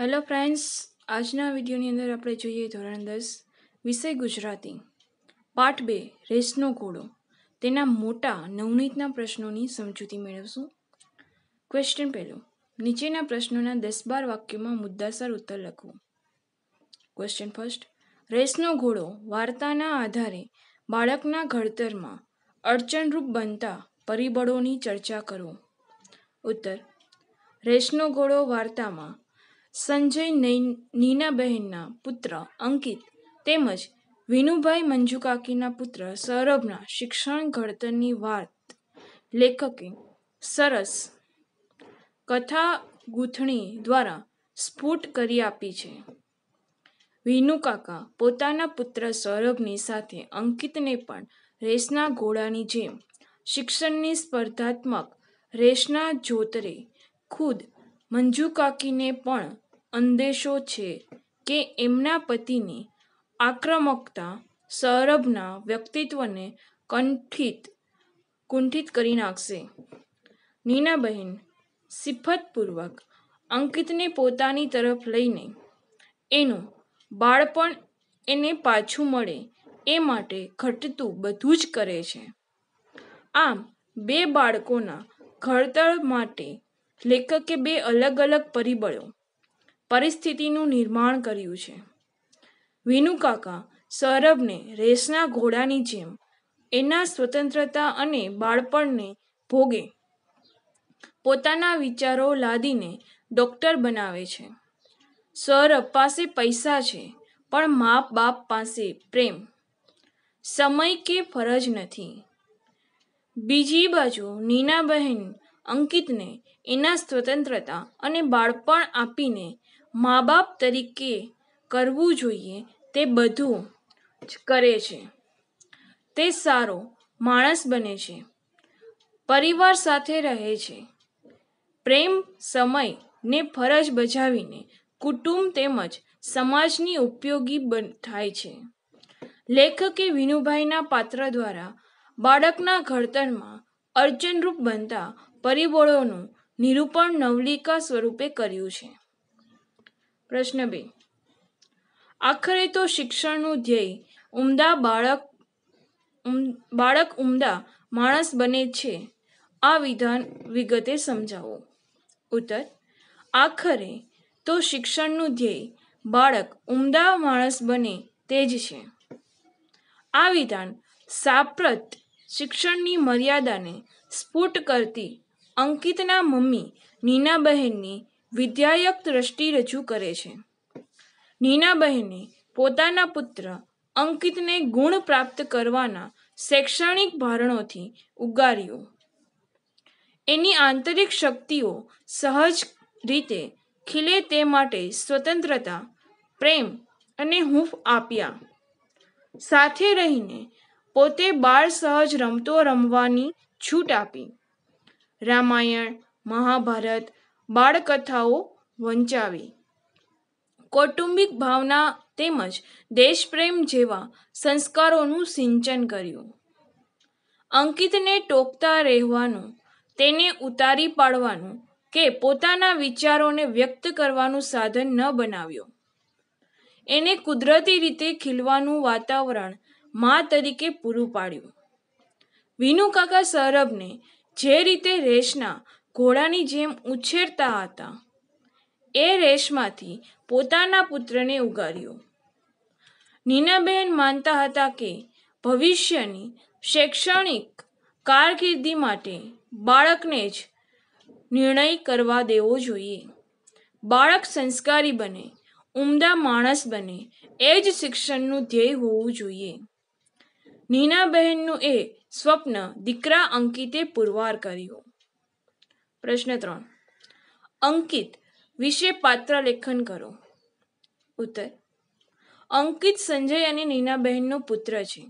hello friends આજના વિડીયોની અંદર આપણે જોઈએ ધોરણ દસ વિષય ગુજરાતી પાઠ બે રેસનો ઘોડો તેના મોટા નવનીતના પ્રશ્નોની સમજૂતી મેળવશું ક્વેશ્ચન પહેલું નીચેના પ્રશ્નોના દસ બાર વાક્યોમાં મુદ્દાસર ઉત્તર લખવો ક્વેશ્ચન ફર્સ્ટ રેસનો ઘોડો વાર્તાના આધારે બાળકના ઘડતરમાં અડચણરૂપ બનતા પરિબળોની ચર્ચા કરો ઉત્તર રેસનો ઘોડો વાર્તામાં સંજય નીનાબહેનના પુત્ર અંકિત તેમજ વિનુભાઈ મંજુકાકીના પુત્ર સૌરભના શિક્ષણ ઘડતરની વાત લેખકે સરસ કથા ગૂંથણી દ્વારા સ્ફુટ કરી આપી છે વિનુકાકા પોતાના પુત્ર સૌરભની સાથે અંકિતને પણ રેસના ઘોડાની જેમ શિક્ષણની સ્પર્ધાત્મક રેસના જોતરે ખુદ મંજુકાકીને પણ અંદેશો છે કે એમના પતિની આક્રમકતા સૌરભના વ્યક્તિત્વને કંઠિત કુંઠિત કરી નાખશે નીનાબહેન સિફતપૂર્વક અંકિતને પોતાની તરફ લઈને એનું બાળપણ એને પાછું મળે એ માટે ઘટતું બધું જ કરે છે આમ બે બાળકોના ઘડતર માટે લેખકે બે અલગ અલગ પરિબળો પરિસ્થિતિનું નિર્માણ કર્યું છે વિનુકાકા સૌરભને રેસના ઘોડાની જેમ એના સ્વતંત્રતા અને બાળપણને ભોગે પોતાના વિચારો લાદીને ડૉક્ટર બનાવે છે સૌરભ પાસે પૈસા છે પણ મા બાપ પાસે પ્રેમ સમય કે ફરજ નથી બીજી બાજુ નીનાબહેન અંકિતને એના સ્વતંત્રતા અને બાળપણ આપીને મા બાપ તરીકે કરવું જોઈએ તે બધું કરે છે તે સારો માણસ બને છે પરિવાર સાથે રહે છે પ્રેમ સમય ને ફરજ બજાવીને કુટુંબ તેમજ સમાજની ઉપયોગી થાય છે લેખકે વિનુભાઈના પાત્ર દ્વારા બાળકના ઘડતરમાં અર્ચનરૂપ બનતા પરિબળોનું નિરૂપણ નવલિકા સ્વરૂપે કર્યું છે પ્રશ્ન બે આખરે તો શિક્ષણનું ધ્યેય ઉમદા બાળક બાળક ઉમદા માણસ બને છે આ વિધાન વિગતે સમજાવો ઉત્તર આખરે તો શિક્ષણનું ધ્યેય બાળક ઉમદા માણસ બને તે જ છે આ વિધાન સાપ્રત શિક્ષણની મર્યાદાને સ્ફુટ કરતી અંકિતના મમ્મી નીના બહેનની વિધાયક દ્રષ્ટિ રજૂ કરે છે નીનાબહેને પોતાના પુત્ર અંકિતને ગુણ પ્રાપ્ત કરવાના શૈક્ષણિક ભારણોથી ઉગાર્યો એની આંતરિક શક્તિઓ સહજ રીતે ખીલે તે માટે સ્વતંત્રતા પ્રેમ અને હૂંફ આપ્યા સાથે રહીને પોતે બાળ સહજ રમતો રમવાની છૂટ આપી રામાયણ મહાભારત બાળકથાઓ વંચાવી કૌટુંબિક ભાવના તેમજ દેશપ્રેમ જેવા સંસ્કારોનું સિંચન કર્યું અંકિતને ટોકતા રહેવાનું તેને ઉતારી પાડવાનું કે પોતાના વિચારોને વ્યક્ત કરવાનું સાધન ન બનાવ્યો એને કુદરતી રીતે ખીલવાનું વાતાવરણ મા તરીકે પૂરું પાડ્યું વિનુ કાકા સૌરભને જે રીતે રેશના ઘોડાની જેમ ઉછેરતા હતા એ રેશમાંથી પોતાના પુત્રને ઉગાર્યો નીનાબહેન માનતા હતા કે ભવિષ્યની શૈક્ષણિક કારકિર્દી માટે બાળકને જ નિર્ણય કરવા દેવો જોઈએ બાળક સંસ્કારી બને ઉમદા માણસ બને એ જ શિક્ષણનું ધ્યેય હોવું જોઈએ નીનાબહેનનું એ સ્વપ્ન દીકરા અંકિતે પુરવાર કર્યું પ્રશ્ન ત્રણ અંકિત વિશે પાત્ર લેખન કરો ઉત્તર અંકિત સંજય અને નીનાબહેનનો પુત્ર છે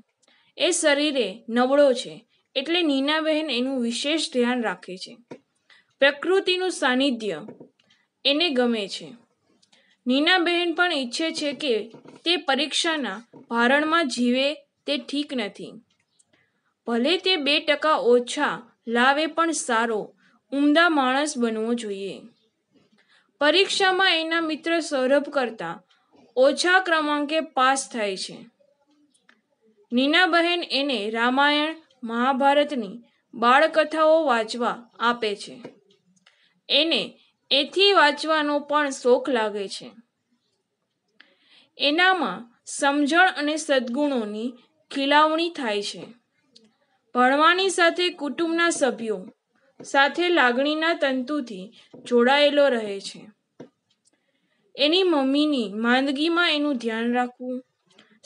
એ શરીરે નબળો છે એટલે નીનાબહેન એનું વિશેષ ધ્યાન રાખે છે પ્રકૃતિનું સાનિધ્ય એને ગમે છે નીનાબહેન પણ ઈચ્છે છે કે તે પરીક્ષાના ભારણમાં જીવે તે ઠીક નથી ભલે તે બે ટકા ઓછા લાવે પણ સારો ઉમદા માણસ બનવો જોઈએ પરીક્ષામાં એના મિત્ર સૌરભ કરતા ઓછા ક્રમાંકે પાસ થાય છે નીનાબહેન એને રામાયણ મહાભારતની બાળકથાઓ વાંચવા આપે છે એને એથી વાંચવાનો પણ શોખ લાગે છે એનામાં સમજણ અને સદ્ગુણોની ખીલાવણી થાય છે ભણવાની સાથે કુટુંબના સભ્યો સાથે લાગણીના તંતુથી જોડાયેલો રહે છે એની મમ્મીની માંદગીમાં એનું ધ્યાન રાખવું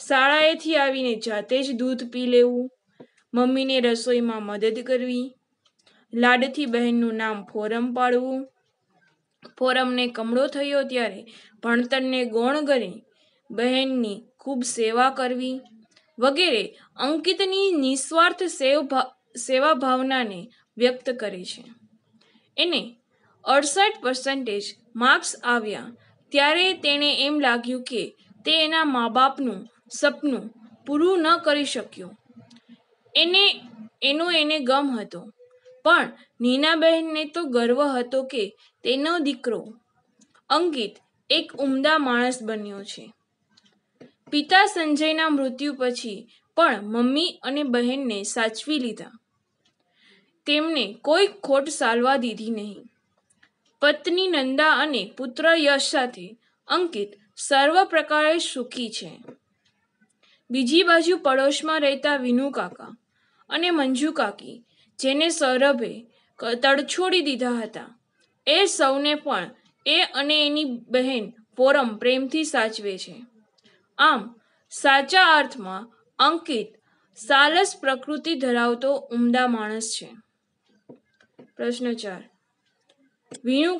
શાળાએથી આવીને જાતે જ દૂધ પી લેવું મમ્મીને રસોઈમાં મદદ કરવી લાડથી બહેનનું નામ ફોરમ પાડવું ફોરમને કમળો થયો ત્યારે ભણતરને ગૌણ કરી બહેનની ખૂબ સેવા કરવી વગેરે અંકિતની નિસ્વાર્થ સેવા ભાવનાને વ્યક્ત કરે છે એને અડસઠ પર્સન્ટેજ માર્ક્સ આવ્યા ત્યારે તેણે એમ લાગ્યું કે તે એના મા બાપનું સપનું પૂરું ન કરી શક્યું એને એનો એને ગમ હતો પણ નીનાબહેનને તો ગર્વ હતો કે તેનો દીકરો અંકિત એક ઉમદા માણસ બન્યો છે પિતા સંજયના મૃત્યુ પછી પણ મમ્મી અને બહેનને સાચવી લીધા તેમને કોઈ ખોટ સાલવા દીધી નહીં પત્ની નંદા અને પુત્ર યશ સાથે અંકિત સર્વ પ્રકારે સુખી છે બીજી બાજુ પડોશમાં રહેતા વિનુ કાકા અને મંજુ કાકી જેને સૌરભે તડછોડી દીધા હતા એ સૌને પણ એ અને એની બહેન ફોરમ પ્રેમથી સાચવે છે આમ સાચા અર્થમાં અંકિત સાલસ પ્રકૃતિ ધરાવતો ઉમદા માણસ છે પ્રશ્ન ચાર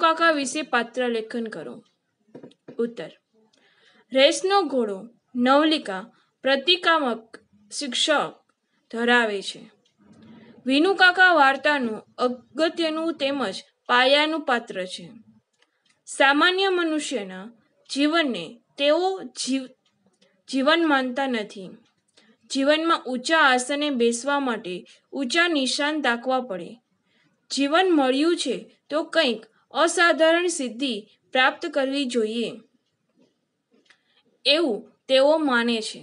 કાકા વિશે પાત્ર લેખન કરો ઉત્તર રેસનો ઘોડો નવલિકા પ્રતિકામક શિક્ષક ધરાવે છે કાકા વાર્તાનું અગત્યનું તેમજ પાયાનું પાત્ર છે સામાન્ય મનુષ્યના જીવનને તેઓ જીવ જીવન માનતા નથી જીવનમાં ઊંચા આસને બેસવા માટે ઊંચા નિશાન દાખવા પડે જીવન મળ્યું છે તો કંઈક અસાધારણ સિદ્ધિ પ્રાપ્ત કરવી જોઈએ એવું તેઓ માને છે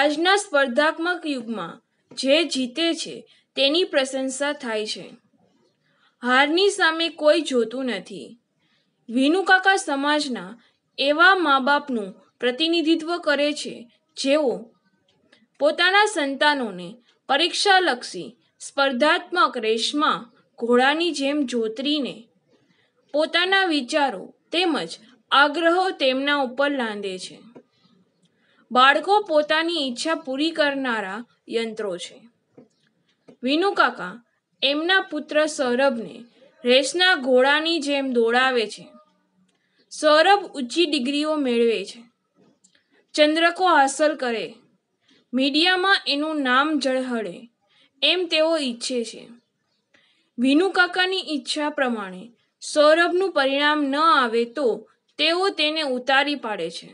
આજના સ્પર્ધાત્મક યુગમાં જે જીતે છે તેની પ્રશંસા થાય છે હારની સામે કોઈ જોતું નથી વિનુકાકા સમાજના એવા મા બાપનું પ્રતિનિધિત્વ કરે છે જેઓ પોતાના સંતાનોને પરીક્ષાલક્ષી સ્પર્ધાત્મક રેશમાં ઘોડાની જેમ જોતરીને પોતાના વિચારો તેમજ આગ્રહો તેમના ઉપર લાંદે છે બાળકો પોતાની ઈચ્છા પૂરી કરનારા યંત્રો છે વિનુકાકા એમના પુત્ર સૌરભને રેસના ઘોડાની જેમ દોડાવે છે સૌરભ ઊંચી ડિગ્રીઓ મેળવે છે ચંદ્રકો હાંસલ કરે મીડિયામાં એનું નામ ઝળહળે એમ તેઓ ઈચ્છે છે વિનુકાકાની ઈચ્છા પ્રમાણે સૌરભનું પરિણામ ન આવે તો તેઓ તેને ઉતારી પાડે છે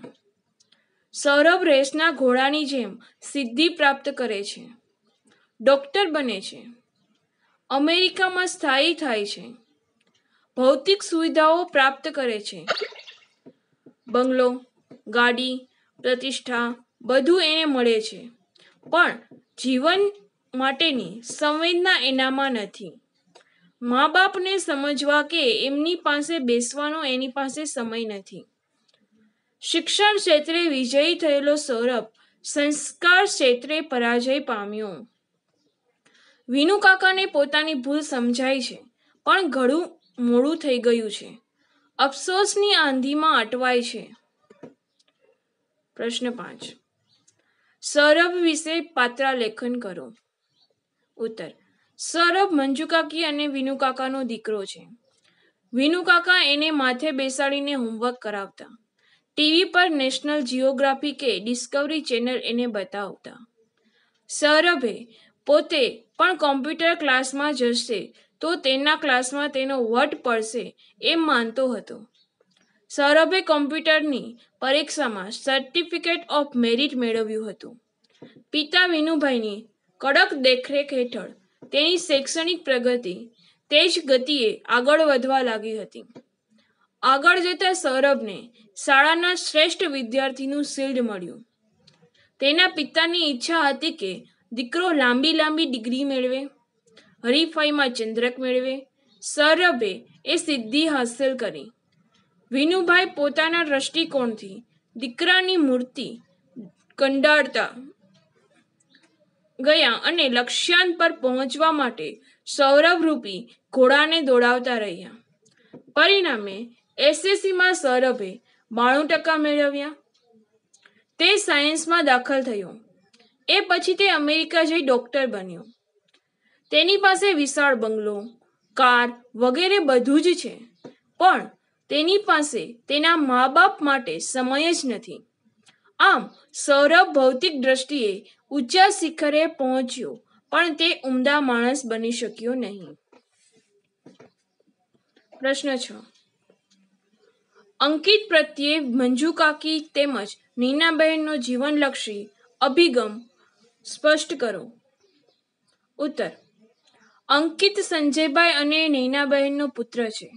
સૌરભ રેસના ઘોડાની જેમ સિદ્ધિ પ્રાપ્ત કરે છે ડૉક્ટર બને છે અમેરિકામાં સ્થાયી થાય છે ભૌતિક સુવિધાઓ પ્રાપ્ત કરે છે બંગલો ગાડી પ્રતિષ્ઠા બધું એને મળે છે પણ જીવન માટેની સંવેદના એનામાં નથી મા બાપને સમજવા કે એમની પાસે બેસવાનો એની પાસે સમય નથી શિક્ષણ ક્ષેત્રે વિજયી થયેલો સૌરભ સંસ્કાર ક્ષેત્રે પરાજય પામ્યો વિનુ કાકાને પોતાની ભૂલ સમજાય છે પણ ઘણું મોડું થઈ ગયું છે અફસોસની આંધીમાં અટવાય છે પ્રશ્ન પાંચ સૌરભ વિશે પાત્રાલેખન કરો ઉત્તર સૌરભ મંજુકાકી અને વિનુકાકાનો દીકરો છે વિનુકાકા એને માથે બેસાડીને હોમવર્ક કરાવતા ટીવી પર નેશનલ જિયોગ્રાફી કે ડિસ્કવરી ચેનલ એને બતાવતા સૌરભે પોતે પણ કોમ્પ્યુટર ક્લાસમાં જશે તો તેના ક્લાસમાં તેનો વટ પડશે એમ માનતો હતો સૌરભે કોમ્પ્યુટરની પરીક્ષામાં સર્ટિફિકેટ ઓફ મેરિટ મેળવ્યું હતું પિતા વિનુભાઈની કડક દેખરેખ હેઠળ તેની શૈક્ષણિક પ્રગતિ તે જ ગતિએ આગળ વધવા લાગી હતી આગળ જતા સૌરભને શાળાના શ્રેષ્ઠ વિદ્યાર્થીનું શિલ્ડ મળ્યું તેના પિતાની ઈચ્છા હતી કે દીકરો લાંબી લાંબી ડિગ્રી મેળવે હરીફાઈમાં ચંદ્રક મેળવે સૌરભે એ સિદ્ધિ હાંસલ કરી વિનુભાઈ પોતાના દ્રષ્ટિકોણથી દીકરાની મૂર્તિ કંડારતા ગયા અને લક્ષ્યાંત પર પહોંચવા માટે સૌરભરૂપી ઘોડાને દોડાવતા રહ્યા પરિણામે એસએસસીમાં સૌરભે બાણું ટકા મેળવ્યા તે સાયન્સમાં દાખલ થયો એ પછી તે અમેરિકા જઈ ડૉક્ટર બન્યો તેની પાસે વિશાળ બંગલો કાર વગેરે બધું જ છે પણ તેની પાસે તેના મા બાપ માટે સમય જ નથી આમ સૌરભ ભૌતિક દ્રષ્ટિએ ઊંચા શિખરે પહોંચ્યો પણ તે ઉમદા માણસ બની શક્યો નહીં પ્રશ્ન છ અંકિત પ્રત્યે મંજુકાકી તેમજ નીનાબહેનનો જીવનલક્ષી અભિગમ સ્પષ્ટ કરો ઉત્તર અંકિત સંજયભાઈ અને નૈનાબહેનનો પુત્ર છે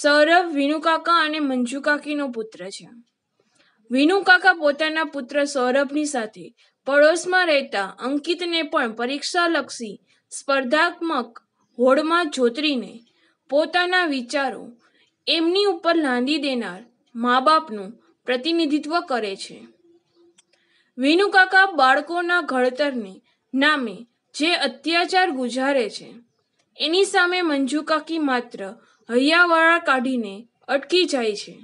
સૌરભ વિનુકાકા અને મંજુકાકીનો પુત્ર છે વિનુકાકા પોતાના પુત્ર સૌરભની સાથે પડોશમાં રહેતા અંકિતને પણ પરીક્ષા લક્ષી સ્પર્ધાત્મક હોડમાં જોતરીને પોતાના વિચારો એમની ઉપર લાંદી દેનાર મા બાપનું પ્રતિનિધિત્વ કરે છે વિનુકાકા બાળકોના ઘડતરને નામે જે અત્યાચાર ગુજારે છે એની સામે મંજુકાકી માત્ર હૈયાવાળા કાઢીને અટકી જાય છે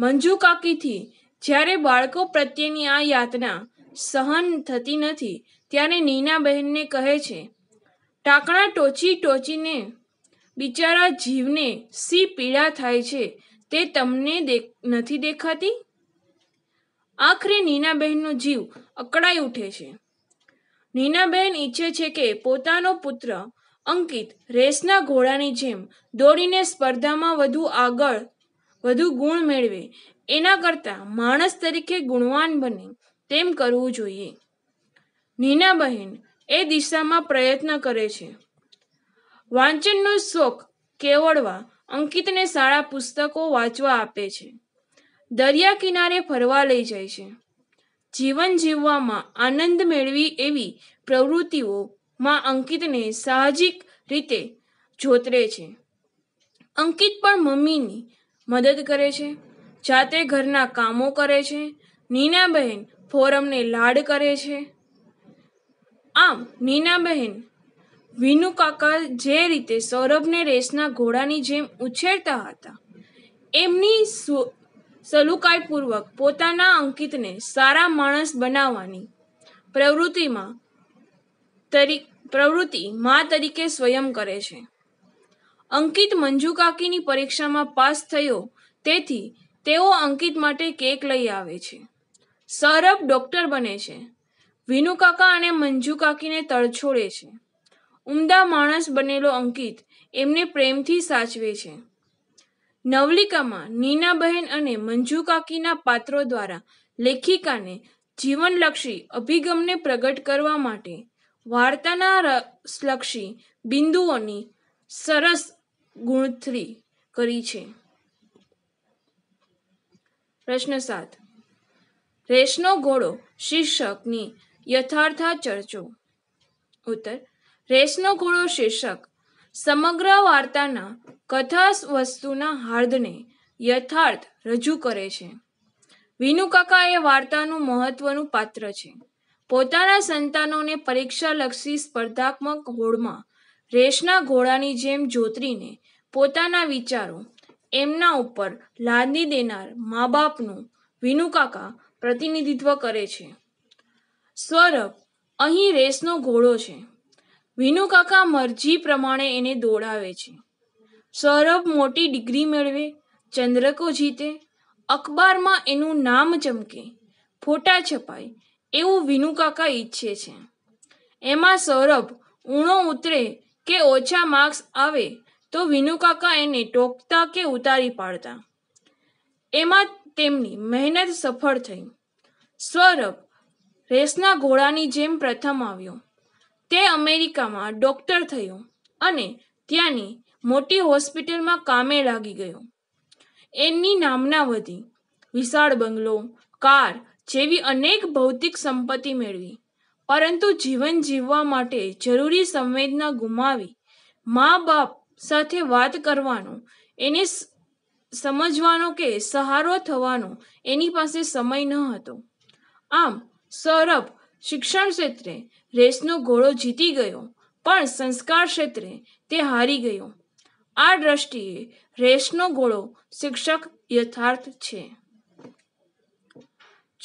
મંજુ કાકીથી જ્યારે બાળકો પ્રત્યેની આ યાતના સહન થતી નથી ત્યારે નીનાબહેનને કહે છે ટાંકણા ટોચી ટોચીને બિચારા જીવને સી પીડા થાય છે તે તમને નથી દેખાતી આખરે નીનાબહેનનો જીવ અકળાઈ ઉઠે છે નીનાબહેન ઈચ્છે છે કે પોતાનો પુત્ર અંકિત રેસના ઘોડાની જેમ દોડીને સ્પર્ધામાં વધુ આગળ વધુ ગુણ મેળવે એના કરતાં માણસ તરીકે ગુણવાન બને તેમ કરવું જોઈએ નીના બહેન એ દિશામાં પ્રયત્ન કરે છે વાંચનનો શોખ કેવળવા અંકિતને સારા પુસ્તકો વાંચવા આપે છે દરિયા કિનારે ફરવા લઈ જાય છે જીવન જીવવામાં આનંદ મેળવી એવી પ્રવૃત્તિઓમાં અંકિતને સાહજિક રીતે જોતરે છે અંકિત પણ મમ્મીની મદદ કરે છે જાતે ઘરના કામો કરે છે નીનાબહેન ફોરમને લાડ કરે છે આમ નીનાબહેન વિનુ કાકા જે રીતે સૌરભને રેસના ઘોડાની જેમ ઉછેરતા હતા એમની સલુકાઈપૂર્વક પોતાના અંકિતને સારા માણસ બનાવવાની પ્રવૃત્તિમાં તરી પ્રવૃત્તિ મા તરીકે સ્વયં કરે છે અંકિત મંજુકાકીની પરીક્ષામાં પાસ થયો તેથી તેઓ અંકિત માટે કેક લઈ આવે છે સૌરભ ડૉક્ટર બને છે વિનુકાકા અને મંજુકાકીને તળછોડે છે ઉમદા માણસ બનેલો અંકિત એમને પ્રેમથી સાચવે છે નવલિકામાં નીનાબહેન અને મંજુકાકીના પાત્રો દ્વારા લેખિકાને જીવનલક્ષી અભિગમને પ્રગટ કરવા માટે વાર્તાના લક્ષી બિંદુઓની સરસ ગુણથળી કરી છે પ્રશ્ન સાત રેશનો ઘોડો શીર્ષકની યથાર્થ ચર્ચો ઉત્તર રેશનો ઘોડો શીર્ષક સમગ્ર વાર્તાના કથા વસ્તુના હાર્દને યથાર્થ રજૂ કરે છે વિનુકાકા એ વાર્તાનું મહત્વનું પાત્ર છે પોતાના સંતાનોને પરીક્ષાલક્ષી સ્પર્ધાત્મક હોડમાં રેસના ઘોડાની જેમ જોતરીને પોતાના વિચારો એમના ઉપર લાદી દેનાર મા બાપનું વિનુકાકા પ્રતિનિધિત્વ કરે છે સૌરભ અહીં રેસનો ઘોડો છે વિનુકાકા મરજી પ્રમાણે એને દોડાવે છે સૌરભ મોટી ડિગ્રી મેળવે ચંદ્રકો જીતે અખબારમાં એનું નામ ચમકે ફોટા છપાય એવું વિનુકાકા ઈચ્છે છે એમાં સૌરભ ઊણો ઉતરે કે ઓછા માર્ક્સ આવે તો વિનુકાકા એને ટોકતા કે ઉતારી પાડતા એમાં તેમની મહેનત સફળ થઈ સૌરભ રેસના ઘોડાની જેમ પ્રથમ આવ્યો તે અમેરિકામાં ડૉક્ટર થયો અને ત્યાંની મોટી હોસ્પિટલમાં કામે લાગી ગયો એમની નામના વધી વિશાળ બંગલો કાર જેવી અનેક ભૌતિક સંપત્તિ મેળવી પરંતુ જીવન જીવવા માટે જરૂરી સંવેદના ગુમાવી મા બાપ સાથે વાત કરવાનો એને સમજવાનો કે સહારો થવાનો એની પાસે સમય ન હતો આમ સૌરભ શિક્ષણ ક્ષેત્રે રેસનો ઘોડો જીતી ગયો પણ સંસ્કાર ક્ષેત્રે તે હારી ગયો આ દ્રષ્ટિએ રેસનો ઘોડો શિક્ષક યથાર્થ છે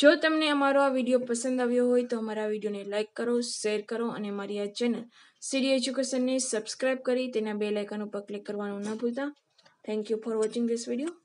જો તમને અમારો આ વિડીયો પસંદ આવ્યો હોય તો અમારા વિડીયોને લાઇક કરો શેર કરો અને અમારી આ ચેનલ સીડી એજ્યુકેશનને સબસ્ક્રાઇબ કરી તેના બે લાઇકન ઉપર ક્લિક કરવાનું ન ભૂલતા thank you for watching this video